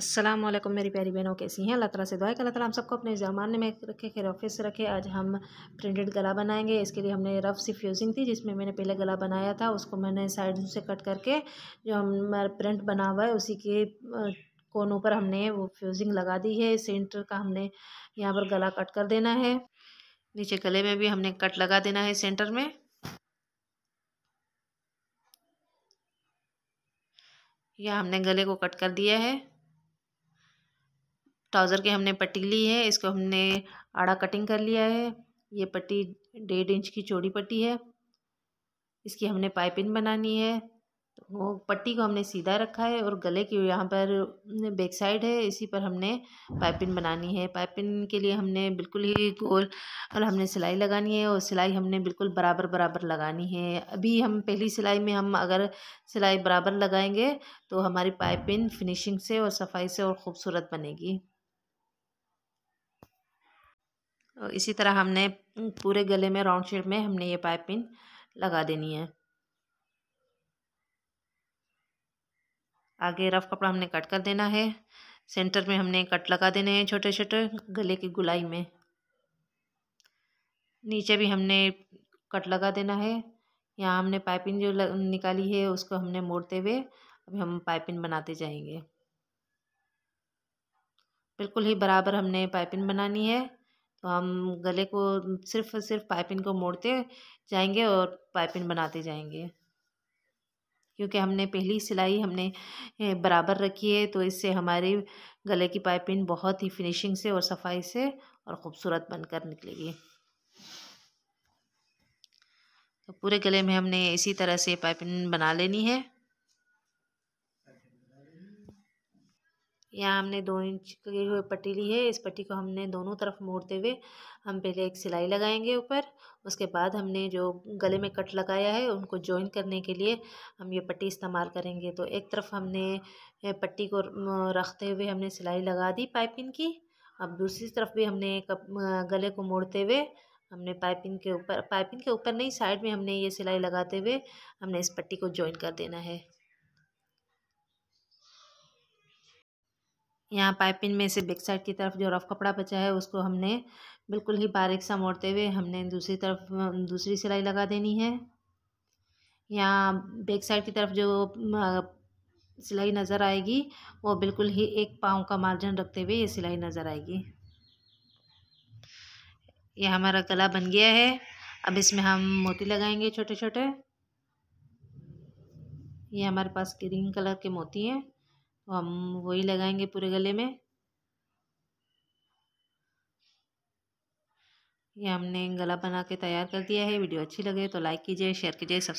अस्सलाम वालेकुम मेरी प्यारी बहनों कैसी हैं अल्लाह ताला से दुआ है कि अल्लाह ताला हम सबको अपने ज़माने में रखे खैर ऑफिस रखे आज हम प्रिंटेड गला बनाएंगे इसके लिए हमने रफ सी फ्यूजिंग थी जिसमें मैंने पहले गला बनाया था उसको मैंने साइड से कट करके जो हमारा प्रिंट बना हुआ है उसी के कोनों पर हमने वो फ्यूजिंग लगा दी है सेंटर का हमने यहाँ पर गला कट कर देना है नीचे गले में भी हमने कट लगा देना है सेंटर में यह हमने गले को कट कर दिया है ट्राउज़र की हमने पट्टी ली है इसको हमने आड़ा कटिंग कर लिया है ये पट्टी डेढ़ इंच की चौड़ी पट्टी है इसकी हमने पाइपिंग बनानी है तो वो पट्टी को हमने सीधा रखा है और गले की यहाँ पर बैक साइड है इसी पर हमने पाइपिंग बनानी है पाइपिंग के लिए हमने बिल्कुल ही गोल और हमने सिलाई लगानी है और सिलाई हमने बिल्कुल बराबर बराबर लगानी है अभी हम पहली सिलाई में हम अगर सिलाई बराबर लगाएंगे तो हमारी पाइपिंग फिनिशिंग से और सफाई से और ख़ूबसूरत बनेगी तो इसी तरह हमने पूरे गले में राउंड शेप में हमने ये पाइपिंग लगा देनी है आगे रफ कपड़ा हमने कट कर देना है सेंटर में हमने कट लगा देने हैं छोटे छोटे गले की गुलाई में नीचे भी हमने कट लगा देना है यहाँ हमने पाइपिंग जो निकाली है उसको हमने मोड़ते हुए अभी हम पाइपिंग बनाते जाएंगे बिल्कुल ही बराबर हमने पाइपिंग बनानी है तो हम गले को सिर्फ सिर्फ पाइपिन को मोड़ते जाएंगे और पाइपिन बनाते जाएंगे क्योंकि हमने पहली सिलाई हमने बराबर रखी है तो इससे हमारी गले की पाइपिन बहुत ही फिनिशिंग से और सफाई से और ख़ूबसूरत बनकर निकलेगी तो पूरे गले में हमने इसी तरह से पाइपिन बना लेनी है यहाँ हमने दो इंच की हुई पट्टी ली है इस पट्टी को हमने दोनों तरफ मोड़ते हुए हम पहले एक सिलाई लगाएंगे ऊपर उसके बाद हमने जो गले में कट लगाया है उनको जॉइन करने के लिए हम ये पट्टी इस्तेमाल करेंगे तो एक तरफ हमने पट्टी को रखते हुए हमने सिलाई लगा दी पाइपिंग की अब दूसरी तरफ भी हमने कप, गले को मोड़ते हुए हमने पाइपिंग के ऊपर पाइपिंग के ऊपर नहीं साइड में हमने ये सिलाई लगाते हुए हमने इस पट्टी को जॉइन कर देना है यहाँ पाइपिंग में से बैक साइड की तरफ जो रफ कपड़ा बचा है उसको हमने बिल्कुल ही बारीक सा मोड़ते हुए हमने दूसरी तरफ दूसरी सिलाई लगा देनी है यहाँ बैक साइड की तरफ जो सिलाई नज़र आएगी वो बिल्कुल ही एक पाँव का मार्जिन रखते हुए ये सिलाई नज़र आएगी यह हमारा गला बन गया है अब इसमें हम मोती लगाएंगे छोटे छोटे ये हमारे पास ग्रीन कलर के मोती हैं तो हम वही लगाएंगे पूरे गले में ये हमने गला बना के तैयार कर दिया है वीडियो अच्छी लगे तो लाइक कीजिए शेयर कीजिए सब